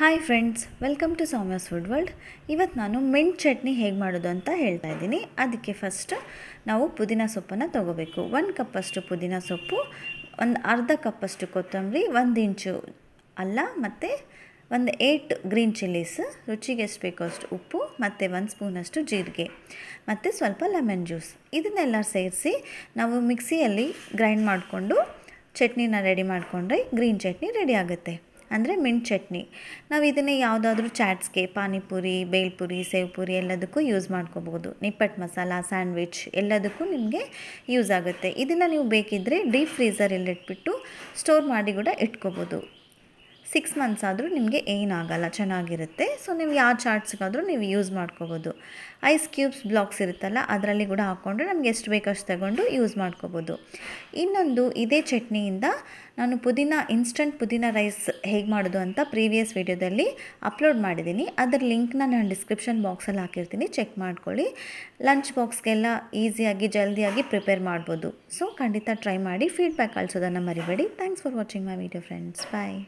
hi friends welcome to Soumya's food world ಇವತ್ತು ನಾನು mint chutney ಹೇಗೆ ಮಾಡೋದು ಅಂತ ಹೇಳ್ತಾ ಇದ್ದೀನಿ ಅದಕ್ಕೆ ಫಸ್ಟ್ ನಾವು ಪುದೀನ ಸೊಪ್ಪನ್ನು ತೊಗೋಬೇಕು ಒಂದು ಕಪ್ಪಷ್ಟು ಪುದೀನ ಸೊಪ್ಪು ಒಂದು ಅರ್ಧ ಕಪ್ಪಷ್ಟು ಕೊತ್ತಂಬರಿ ಒಂದು ಇಂಚು ಅಲ್ಲ ಮತ್ತು ಒಂದು ಏಟ್ ಗ್ರೀನ್ ಚಿಲ್ಲೀಸ್ ರುಚಿಗೆ ಎಷ್ಟು ಬೇಕೋ ಅಷ್ಟು ಉಪ್ಪು ಮತ್ತು ಒಂದು ಸ್ಪೂನಷ್ಟು ಜೀರಿಗೆ ಮತ್ತು ಸ್ವಲ್ಪ ಲೆಮನ್ ಜ್ಯೂಸ್ ಇದನ್ನೆಲ್ಲ ಸೇರಿಸಿ ನಾವು ಮಿಕ್ಸಿಯಲ್ಲಿ ಗ್ರೈಂಡ್ ಮಾಡಿಕೊಂಡು ಚಟ್ನಿನ ರೆಡಿ ಮಾಡಿಕೊಂಡ್ರೆ ಗ್ರೀನ್ ಚಟ್ನಿ ರೆಡಿ ಆಗುತ್ತೆ ಅಂದರೆ ಮಿಂಟ್ ಚಟ್ನಿ ನಾವು ಇದನ್ನೇ ಯಾವುದಾದ್ರೂ ಚಾಟ್ಸ್ಗೆ ಪಾನಿಪುರಿ ಬೇಲ್ಪುರಿ ಸೇವ್ಪುರಿ ಎಲ್ಲದಕ್ಕೂ ಯೂಸ್ ಮಾಡ್ಕೋಬೋದು ನಿಪ್ಪಟ್ ಮಸಾಲ ಸ್ಯಾಂಡ್ವಿಚ್ ಎಲ್ಲದಕ್ಕೂ ನಿಮಗೆ ಯೂಸ್ ಆಗುತ್ತೆ ಇದನ್ನು ನೀವು ಬೇಕಿದ್ದರೆ ಡೀಪ್ ಫ್ರೀಸರಲ್ಲಿಟ್ಬಿಟ್ಟು ಸ್ಟೋರ್ ಮಾಡಿ ಕೂಡ ಇಟ್ಕೋಬೋದು ಸಿಕ್ಸ್ ಮಂತ್ಸ್ ಆದರೂ ನಿಮಗೆ ಏನಾಗಲ್ಲ ಚೆನ್ನಾಗಿರುತ್ತೆ ಸೊ ನೀವು ಯಾವ ಚಾರ್ಟ್ಸ್ಗಾದರೂ ನೀವು ಯೂಸ್ ಮಾಡ್ಕೋಬೋದು ಐಸ್ ಕ್ಯೂಬ್ಸ್ ಬ್ಲಾಕ್ಸ್ ಇರುತ್ತಲ್ಲ ಅದರಲ್ಲಿ ಕೂಡ ಹಾಕ್ಕೊಂಡ್ರೆ ನಮಗೆ ಎಷ್ಟು ಬೇಕಷ್ಟು ತಗೊಂಡು ಯೂಸ್ ಮಾಡ್ಕೋಬೋದು ಇನ್ನೊಂದು ಇದೇ ಚಟ್ನಿಯಿಂದ ನಾನು ಪುದೀನ ಇನ್ಸ್ಟಂಟ್ ಪುದೀನ ರೈಸ್ ಹೇಗೆ ಮಾಡೋದು ಅಂತ ಪ್ರೀವಿಯಸ್ ವೀಡಿಯೋದಲ್ಲಿ ಅಪ್ಲೋಡ್ ಮಾಡಿದ್ದೀನಿ ಅದರ ಲಿಂಕ್ನ ನಾನು ಡಿಸ್ಕ್ರಿಪ್ಷನ್ ಬಾಕ್ಸಲ್ಲಿ ಹಾಕಿರ್ತೀನಿ ಚೆಕ್ ಮಾಡ್ಕೊಳ್ಳಿ ಲಂಚ್ ಬಾಕ್ಸ್ಗೆಲ್ಲ ಈಸಿಯಾಗಿ ಜಲ್ದಿಯಾಗಿ ಪ್ರಿಪೇರ್ ಮಾಡ್ಬೋದು ಸೊ ಖಂಡಿತ ಟ್ರೈ ಮಾಡಿ ಫೀಡ್ಬ್ಯಾಕ್ ಕಳಿಸೋದನ್ನು ಮರಿಬೇಡಿ thanks for watching my video friends bye